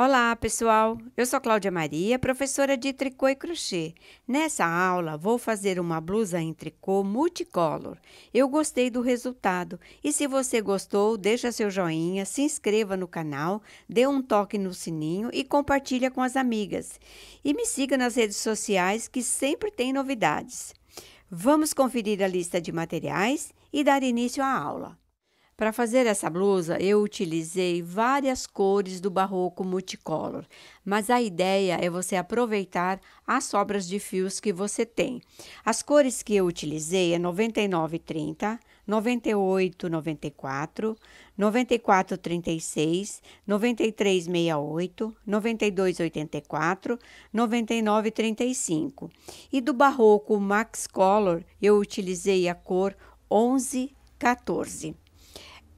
Olá, pessoal! Eu sou Cláudia Maria, professora de tricô e crochê. Nessa aula, vou fazer uma blusa em tricô multicolor. Eu gostei do resultado e se você gostou, deixa seu joinha, se inscreva no canal, dê um toque no sininho e compartilha com as amigas. E me siga nas redes sociais que sempre tem novidades. Vamos conferir a lista de materiais e dar início à aula. Para fazer essa blusa, eu utilizei várias cores do barroco multicolor, mas a ideia é você aproveitar as sobras de fios que você tem. As cores que eu utilizei é 9930, 9894, 9436, 9368, 9284, 9935. E do barroco Max Color, eu utilizei a cor 1114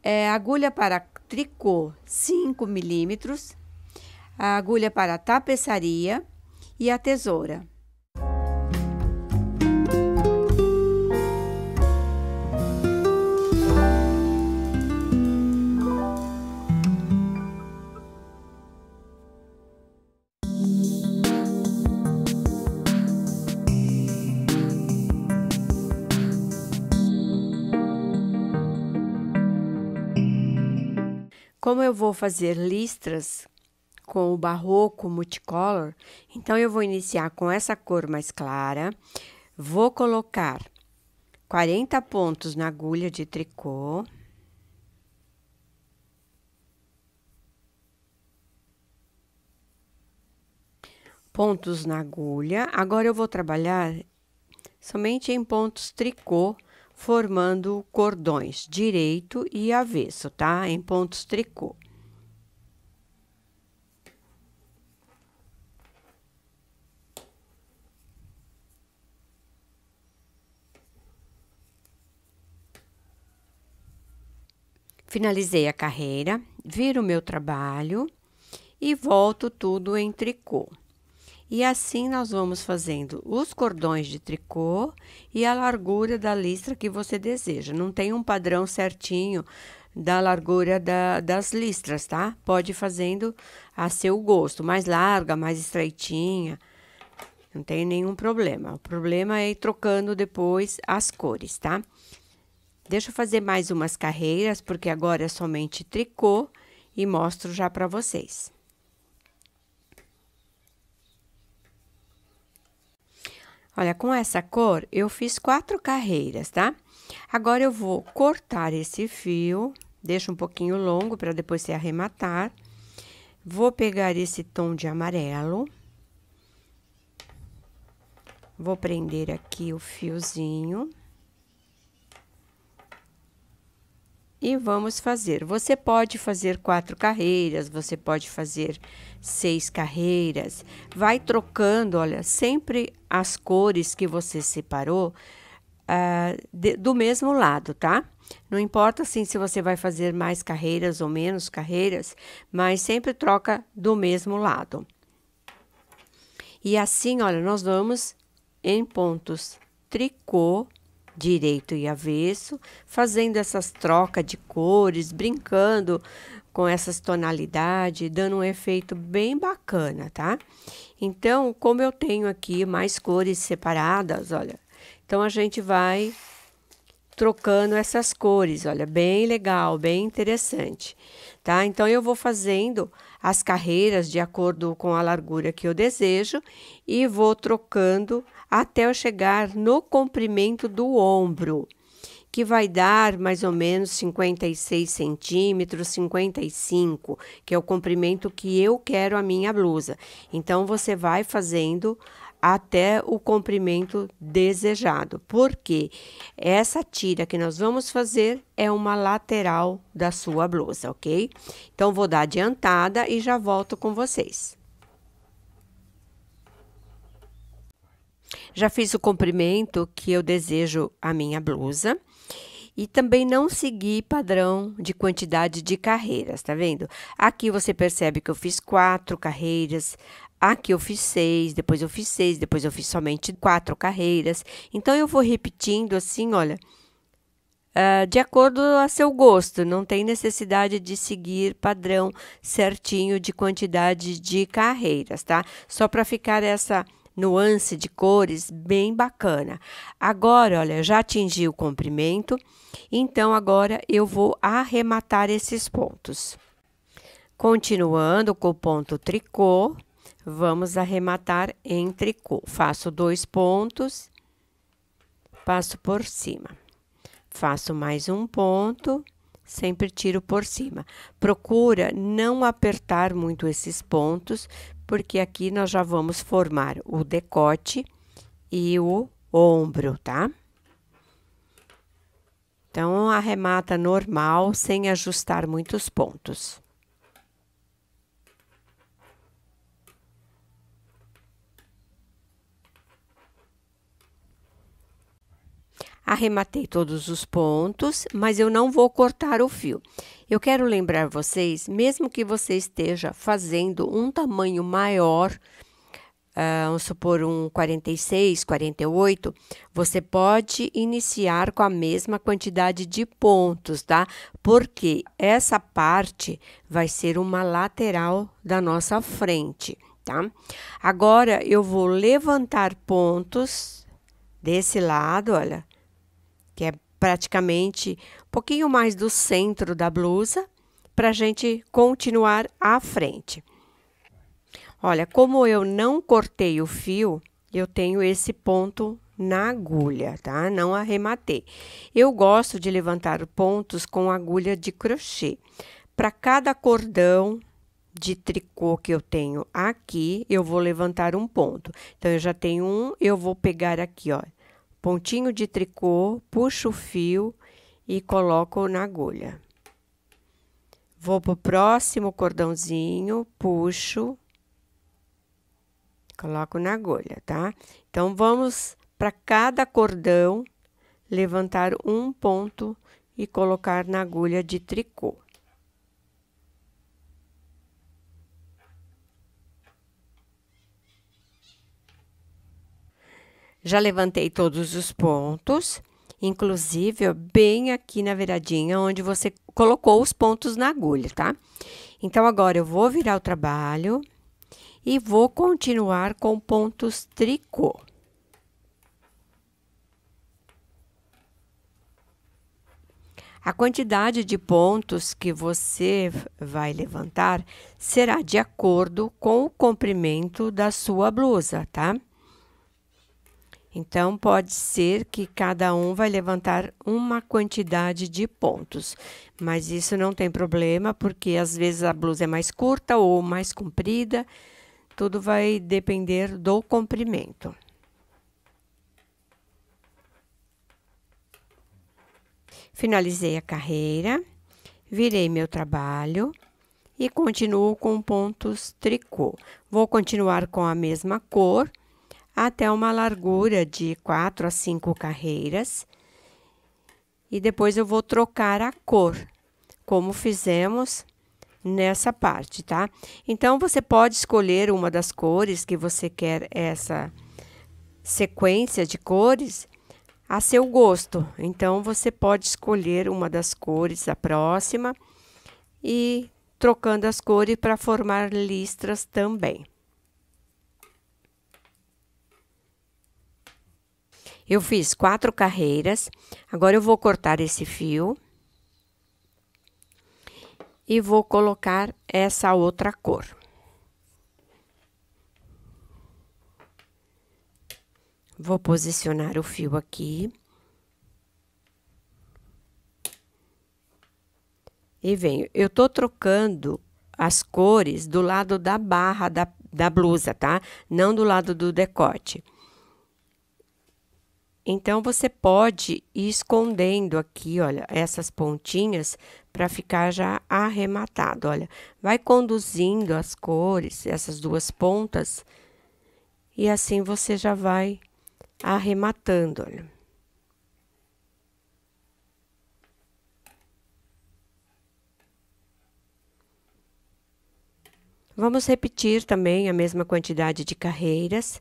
é, agulha para tricô 5 milímetros, a agulha para tapeçaria e a tesoura. Como eu vou fazer listras com o barroco multicolor, então eu vou iniciar com essa cor mais clara. Vou colocar 40 pontos na agulha de tricô. Pontos na agulha. Agora eu vou trabalhar somente em pontos tricô formando cordões direito e avesso, tá? Em pontos tricô. Finalizei a carreira, viro o meu trabalho e volto tudo em tricô. E assim nós vamos fazendo os cordões de tricô e a largura da listra que você deseja. Não tem um padrão certinho da largura da, das listras, tá? Pode ir fazendo a seu gosto, mais larga, mais estreitinha. Não tem nenhum problema. O problema é ir trocando depois as cores, tá? Deixa eu fazer mais umas carreiras, porque agora é somente tricô e mostro já para vocês. Olha, com essa cor, eu fiz quatro carreiras, tá? Agora, eu vou cortar esse fio, deixo um pouquinho longo para depois se arrematar. Vou pegar esse tom de amarelo. Vou prender aqui o fiozinho. E vamos fazer. Você pode fazer quatro carreiras, você pode fazer seis carreiras, vai trocando, olha, sempre as cores que você separou uh, de, do mesmo lado, tá? Não importa assim se você vai fazer mais carreiras ou menos carreiras, mas sempre troca do mesmo lado. E assim, olha, nós vamos em pontos tricô, direito e avesso, fazendo essas trocas de cores, brincando com essas tonalidades, dando um efeito bem bacana, tá? Então, como eu tenho aqui mais cores separadas, olha, então a gente vai trocando essas cores, olha, bem legal, bem interessante, tá? Então, eu vou fazendo as carreiras de acordo com a largura que eu desejo e vou trocando até eu chegar no comprimento do ombro que vai dar mais ou menos 56 centímetros, 55, que é o comprimento que eu quero a minha blusa. Então, você vai fazendo até o comprimento desejado, porque essa tira que nós vamos fazer é uma lateral da sua blusa, ok? Então, vou dar adiantada e já volto com vocês. Já fiz o comprimento que eu desejo a minha blusa e também não seguir padrão de quantidade de carreiras, tá vendo? Aqui você percebe que eu fiz quatro carreiras, aqui eu fiz seis, depois eu fiz seis, depois eu fiz somente quatro carreiras. Então eu vou repetindo assim, olha, uh, de acordo a seu gosto, não tem necessidade de seguir padrão certinho de quantidade de carreiras, tá? Só para ficar essa nuance de cores bem bacana. Agora, olha, já atingi o comprimento, então agora eu vou arrematar esses pontos. Continuando com o ponto tricô, vamos arrematar em tricô. Faço dois pontos, passo por cima. Faço mais um ponto, sempre tiro por cima. Procura não apertar muito esses pontos, porque aqui nós já vamos formar o decote e o ombro, tá? Então, arremata normal, sem ajustar muitos pontos. Arrematei todos os pontos, mas eu não vou cortar o fio. Eu quero lembrar vocês, mesmo que você esteja fazendo um tamanho maior, uh, vamos supor um 46, 48, você pode iniciar com a mesma quantidade de pontos, tá? Porque essa parte vai ser uma lateral da nossa frente, tá? Agora, eu vou levantar pontos desse lado, olha, praticamente um pouquinho mais do centro da blusa, para a gente continuar à frente. Olha, como eu não cortei o fio, eu tenho esse ponto na agulha, tá? Não arrematei. Eu gosto de levantar pontos com agulha de crochê. Para cada cordão de tricô que eu tenho aqui, eu vou levantar um ponto. Então, eu já tenho um, eu vou pegar aqui, ó, pontinho de tricô, puxo o fio e coloco na agulha. Vou pro próximo cordãozinho, puxo, coloco na agulha, tá? Então, vamos para cada cordão levantar um ponto e colocar na agulha de tricô. Já levantei todos os pontos, inclusive bem aqui na viradinha onde você colocou os pontos na agulha, tá? Então, agora eu vou virar o trabalho e vou continuar com pontos tricô. A quantidade de pontos que você vai levantar será de acordo com o comprimento da sua blusa, tá? Então, pode ser que cada um vai levantar uma quantidade de pontos, mas isso não tem problema, porque às vezes a blusa é mais curta ou mais comprida, tudo vai depender do comprimento. Finalizei a carreira, virei meu trabalho e continuo com pontos tricô. Vou continuar com a mesma cor até uma largura de 4 a 5 carreiras. E depois eu vou trocar a cor, como fizemos nessa parte, tá? Então, você pode escolher uma das cores que você quer essa sequência de cores a seu gosto. Então, você pode escolher uma das cores da próxima e trocando as cores para formar listras também. Eu fiz quatro carreiras. Agora eu vou cortar esse fio. E vou colocar essa outra cor. Vou posicionar o fio aqui. E venho. Eu tô trocando as cores do lado da barra da, da blusa, tá? Não do lado do decote. Então você pode ir escondendo aqui, olha, essas pontinhas para ficar já arrematado. Olha, vai conduzindo as cores, essas duas pontas, e assim você já vai arrematando, olha. Vamos repetir também a mesma quantidade de carreiras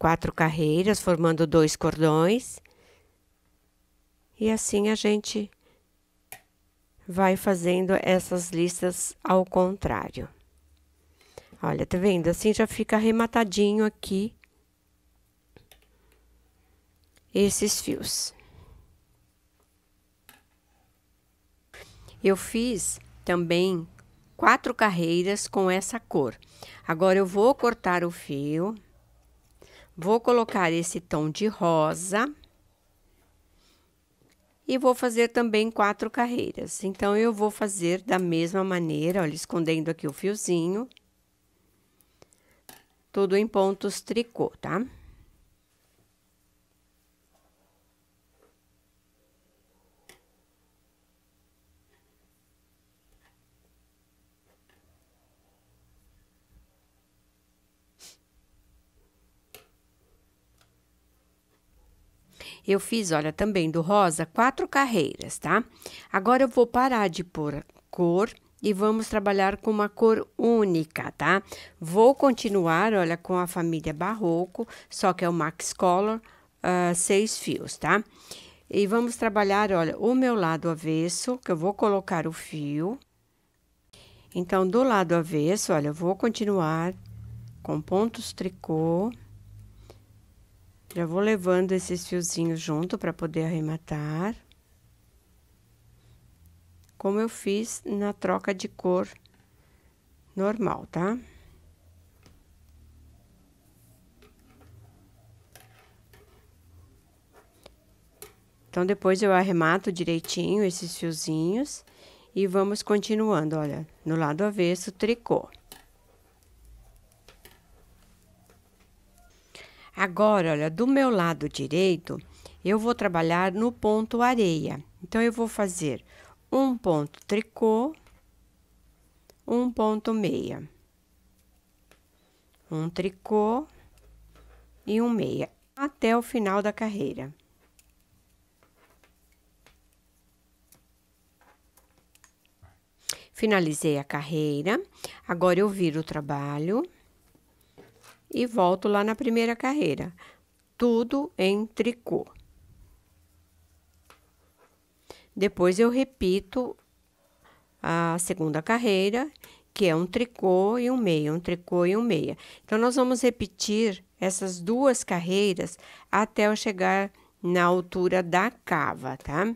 quatro carreiras, formando dois cordões. E assim a gente vai fazendo essas listas ao contrário. Olha, tá vendo? Assim já fica arrematadinho aqui esses fios. Eu fiz também quatro carreiras com essa cor. Agora, eu vou cortar o fio Vou colocar esse tom de rosa. E vou fazer também quatro carreiras. Então, eu vou fazer da mesma maneira, olha, escondendo aqui o fiozinho. Tudo em pontos tricô, tá? Tá? Eu fiz, olha, também do rosa, quatro carreiras, tá? Agora eu vou parar de pôr cor e vamos trabalhar com uma cor única, tá? Vou continuar, olha, com a família Barroco, só que é o Max Color, uh, ah, seis fios, tá? E vamos trabalhar, olha, o meu lado avesso, que eu vou colocar o fio. Então, do lado avesso, olha, eu vou continuar com pontos tricô. Já vou levando esses fiozinhos junto para poder arrematar. Como eu fiz na troca de cor normal, tá? Então, depois eu arremato direitinho esses fiozinhos e vamos continuando, olha, no lado avesso, tricô. Agora, olha, do meu lado direito, eu vou trabalhar no ponto areia. Então, eu vou fazer um ponto tricô, um ponto meia. Um tricô e um meia, até o final da carreira. Finalizei a carreira, agora eu viro o trabalho e volto lá na primeira carreira. Tudo em tricô. Depois eu repito a segunda carreira, que é um tricô e um meia, um tricô e um meia. Então nós vamos repetir essas duas carreiras até eu chegar na altura da cava, tá?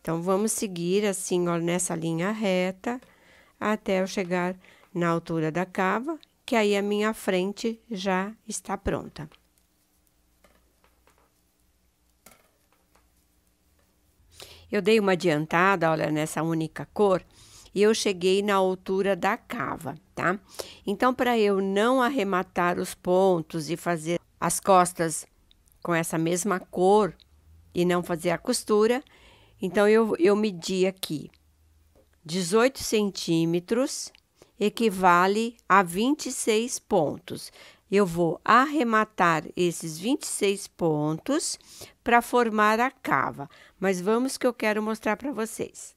Então vamos seguir assim, ó, nessa linha reta até eu chegar na altura da cava que aí a minha frente já está pronta. Eu dei uma adiantada, olha, nessa única cor, e eu cheguei na altura da cava, tá? Então, para eu não arrematar os pontos e fazer as costas com essa mesma cor e não fazer a costura, então eu, eu medi aqui 18 centímetros equivale a 26 pontos. Eu vou arrematar esses 26 pontos para formar a cava, mas vamos que eu quero mostrar para vocês.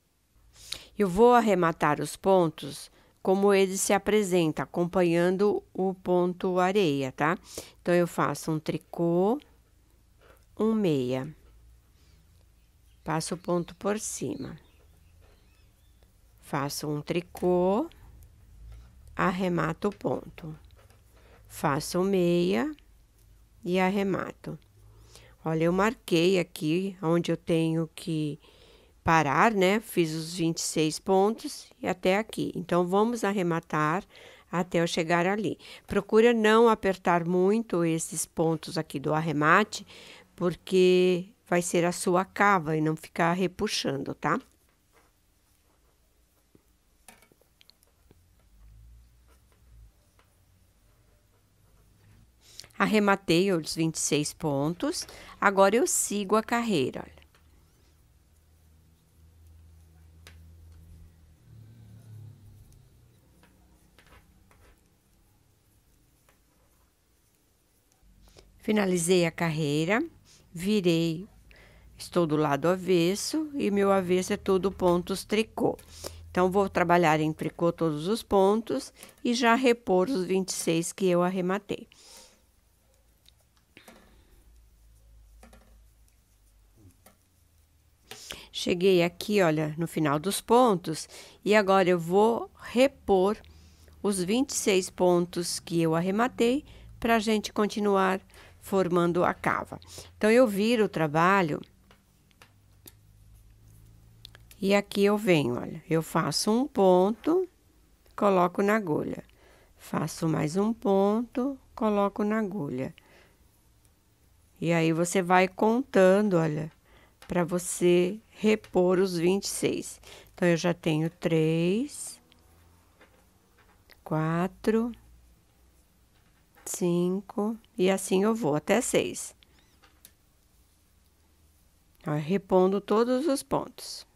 Eu vou arrematar os pontos como ele se apresenta, acompanhando o ponto areia, tá? Então, eu faço um tricô, um meia, passo o ponto por cima, faço um tricô, arremato o ponto. Faço meia e arremato. Olha, eu marquei aqui onde eu tenho que parar, né? Fiz os 26 pontos e até aqui. Então, vamos arrematar até eu chegar ali. Procura não apertar muito esses pontos aqui do arremate, porque vai ser a sua cava e não ficar repuxando, tá? Arrematei os 26 pontos. Agora eu sigo a carreira. Finalizei a carreira, virei, estou do lado avesso e meu avesso é todo pontos tricô. Então, vou trabalhar em tricô todos os pontos e já repor os 26 que eu arrematei. Cheguei aqui, olha, no final dos pontos e agora eu vou repor os 26 pontos que eu arrematei para a gente continuar formando a cava. Então, eu viro o trabalho e aqui eu venho, olha, eu faço um ponto, coloco na agulha. Faço mais um ponto, coloco na agulha. E aí, você vai contando, olha, para você repor os 26. Então, eu já tenho 3, 4, 5 e assim eu vou até 6. Ó, repondo todos os pontos.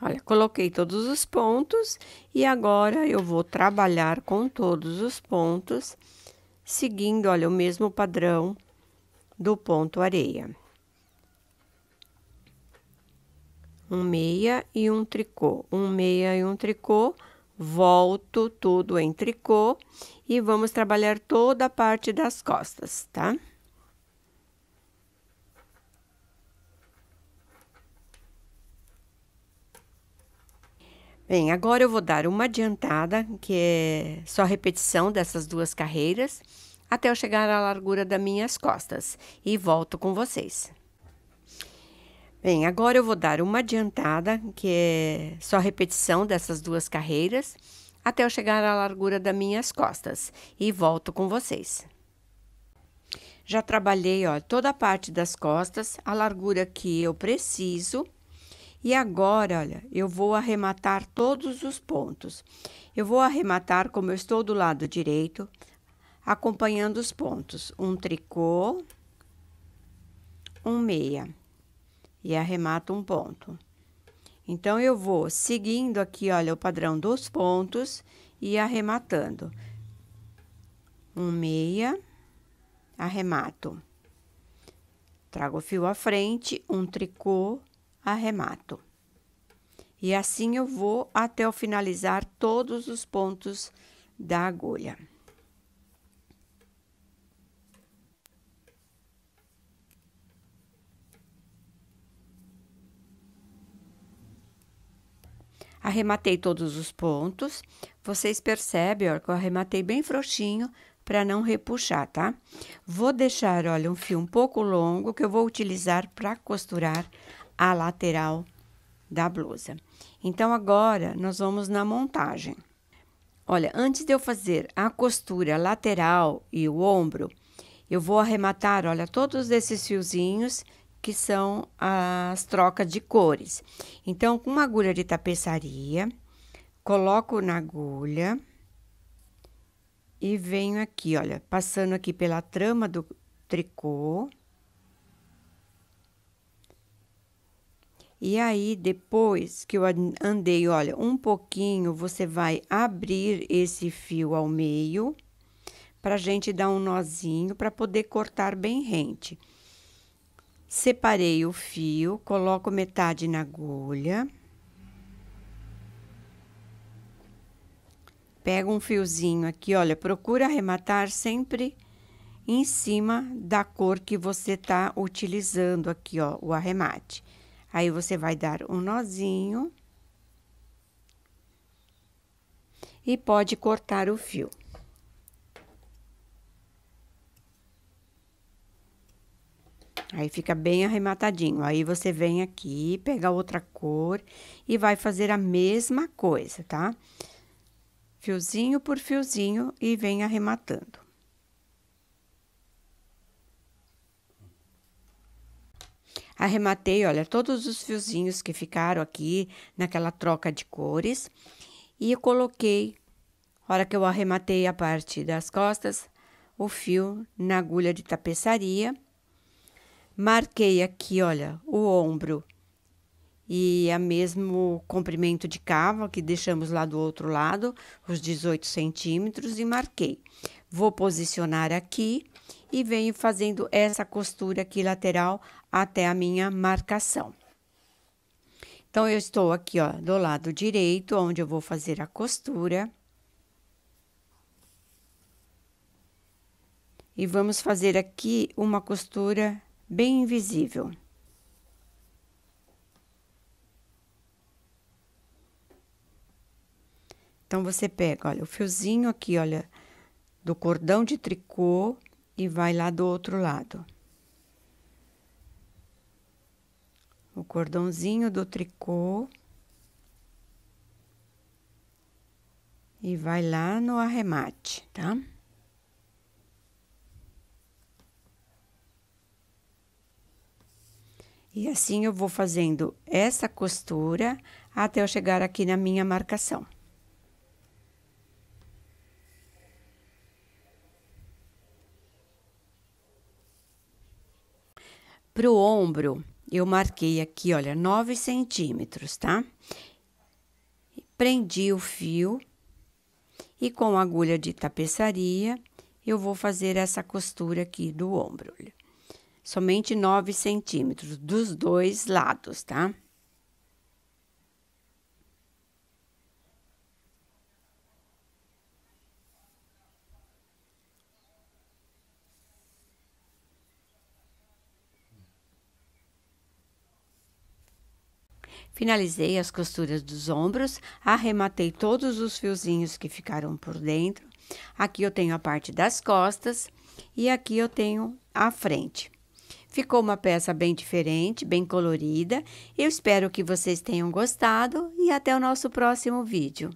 Olha, coloquei todos os pontos e agora eu vou trabalhar com todos os pontos, seguindo, olha, o mesmo padrão do ponto areia. Um meia e um tricô, um meia e um tricô, volto tudo em tricô e vamos trabalhar toda a parte das costas, tá? Tá? Bem, agora eu vou dar uma adiantada, que é só repetição dessas duas carreiras, até eu chegar à largura das minhas costas e volto com vocês. Bem, agora eu vou dar uma adiantada, que é só repetição dessas duas carreiras, até eu chegar à largura das minhas costas e volto com vocês. Já trabalhei ó, toda a parte das costas, a largura que eu preciso e agora, olha, eu vou arrematar todos os pontos. Eu vou arrematar como eu estou do lado direito, acompanhando os pontos. Um tricô, um meia e arremato um ponto. Então, eu vou seguindo aqui, olha, o padrão dos pontos e arrematando. Um meia, arremato. Trago o fio à frente, um tricô, arremato. E assim eu vou até eu finalizar todos os pontos da agulha. Arrematei todos os pontos. Vocês percebem, ó, que eu arrematei bem frouxinho para não repuxar, tá? Vou deixar, olha, um fio um pouco longo que eu vou utilizar para costurar a lateral da blusa. Então, agora nós vamos na montagem. Olha, antes de eu fazer a costura lateral e o ombro, eu vou arrematar, olha, todos esses fiozinhos que são as trocas de cores. Então, com uma agulha de tapeçaria, coloco na agulha e venho aqui, olha, passando aqui pela trama do tricô E aí, depois que eu andei, olha, um pouquinho, você vai abrir esse fio ao meio, pra gente dar um nozinho, para poder cortar bem rente. Separei o fio, coloco metade na agulha. Pega um fiozinho aqui, olha, procura arrematar sempre em cima da cor que você tá utilizando aqui, ó, o arremate. Aí você vai dar um nozinho e pode cortar o fio. Aí fica bem arrematadinho. Aí você vem aqui, pega outra cor e vai fazer a mesma coisa, tá? Fiozinho por fiozinho e vem arrematando. Arrematei, olha, todos os fiozinhos que ficaram aqui naquela troca de cores e coloquei, hora que eu arrematei a parte das costas, o fio na agulha de tapeçaria. Marquei aqui, olha, o ombro e a mesmo comprimento de cava que deixamos lá do outro lado, os 18 centímetros, e marquei. Vou posicionar aqui e venho fazendo essa costura aqui lateral até a minha marcação. Então, eu estou aqui, ó, do lado direito, onde eu vou fazer a costura. E vamos fazer aqui uma costura bem invisível. Então, você pega, olha, o fiozinho aqui, olha, do cordão de tricô, e vai lá do outro lado. O cordãozinho do tricô e vai lá no arremate, tá? E assim eu vou fazendo essa costura até eu chegar aqui na minha marcação. Para o ombro, eu marquei aqui, olha, 9 centímetros, tá? Prendi o fio e com a agulha de tapeçaria, eu vou fazer essa costura aqui do ombro, olha. Somente 9 centímetros dos dois lados, tá? Finalizei as costuras dos ombros, arrematei todos os fiozinhos que ficaram por dentro. Aqui eu tenho a parte das costas e aqui eu tenho a frente. Ficou uma peça bem diferente, bem colorida. Eu espero que vocês tenham gostado e até o nosso próximo vídeo.